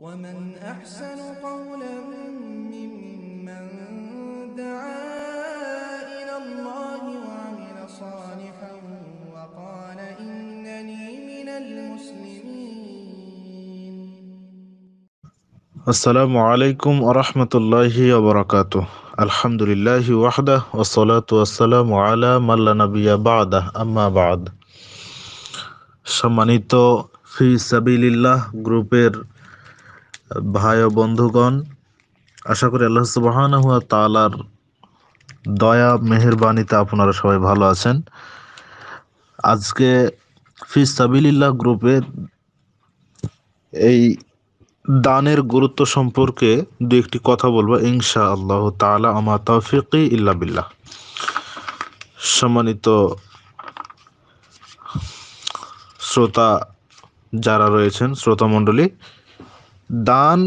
ومن أحسن قولا ممن دعا إلى الله وعمل صالحا وقال إنني من المسلمين السلام عليكم ورحمة الله وبركاته الحمد لله وحده والصلاة والسلام على من لا نبي بعده أما بعد সম্মানিত ফি الله গ্রুপের ভাই ও বন্ধুগণ আশা করি আল্লাহ সুবাহান হুয়া তালার দয়া মেহরবানিতে আপনারা সবাই ভালো আছেন আজকে ফিস সাবিল্লাহ গ্রুপে এই দানের গুরুত্ব সম্পর্কে দু একটি কথা বলবো ইনশা আল্লাহ তালা আমা তৌফিকি ইল্লা বিল্লাহ সম্মানিত শ্রোতা যারা রয়েছেন শ্রোতা মণ্ডলী দান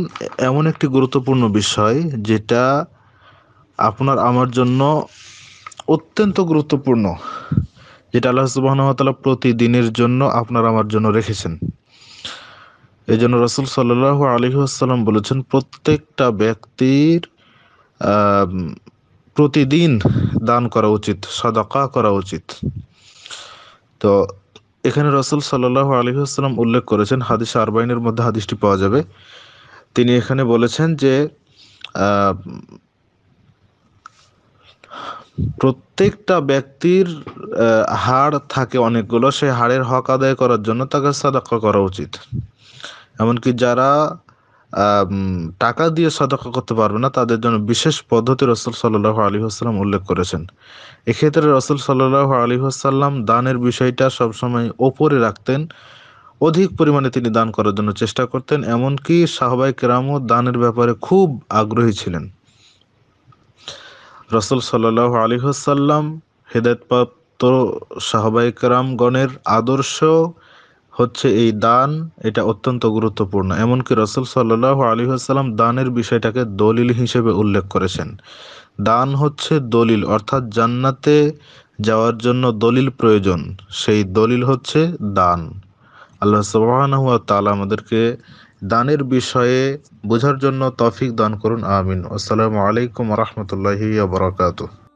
এমন একটি গুরুত্বপূর্ণ বিষয় যেটা আপনার আমার জন্য অত্যন্ত গুরুত্বপূর্ণ যেটা আল্লাহ সুবাহতালা প্রতিদিনের জন্য আপনার আমার জন্য রেখেছেন এই জন্য রসুল সাল্লাহ আলী আসসালাম বলেছেন প্রত্যেকটা ব্যক্তির প্রতিদিন দান করা উচিত সদাকা করা উচিত তো এখানে রসুল সাল্লাহ আলহিহাস্লাম উল্লেখ করেছেন হাদিস আরবাইনের মধ্যে হাদিসটি পাওয়া যাবে তিনি এখানে বলেছেন যে প্রত্যেকটা ব্যক্তির হাড় থাকে অনেকগুলো সেই হাড়ের হক আদায় করার জন্য তাকে সাদাক্কা করা উচিত এমনকি যারা টাকা দিয়ে সদকা করতে পারবে না তাদের জন্য বিশেষ পদ্ধতি রসুল সাল্লাহ আলী হাসাল্লাম উল্লেখ করেছেন এক্ষেত্রে রসুল সাল্লাহ আলী হাসাল্লাম দানের বিষয়টা সবসময় ওপরে রাখতেন অধিক পরিমাণে তিনি দান করার জন্য চেষ্টা করতেন এমনকি সাহবাই কেরামও দানের ব্যাপারে খুব আগ্রহী ছিলেন রসুল সাল্লাহ আলী হাসাল্লাম হেদায়তপ্রাপ্ত সাহবাই কেরামগণের আদর্শ হচ্ছে এই দান এটা অত্যন্ত গুরুত্বপূর্ণ এমনকি রসুল সাল্লাহ আলী আসসালাম দানের বিষয়টাকে দলিল হিসেবে উল্লেখ করেছেন দান হচ্ছে দলিল অর্থাৎ জান্নাতে যাওয়ার জন্য দলিল প্রয়োজন সেই দলিল হচ্ছে দান আল্লাহ সুবহানাহু ওয়া আমাদেরকে দানের বিষয়ে বোঝার জন্য তফিক দান করুন আমিন আসসালামু আলাইকুম ওয়া রাহমাতুল্লাহি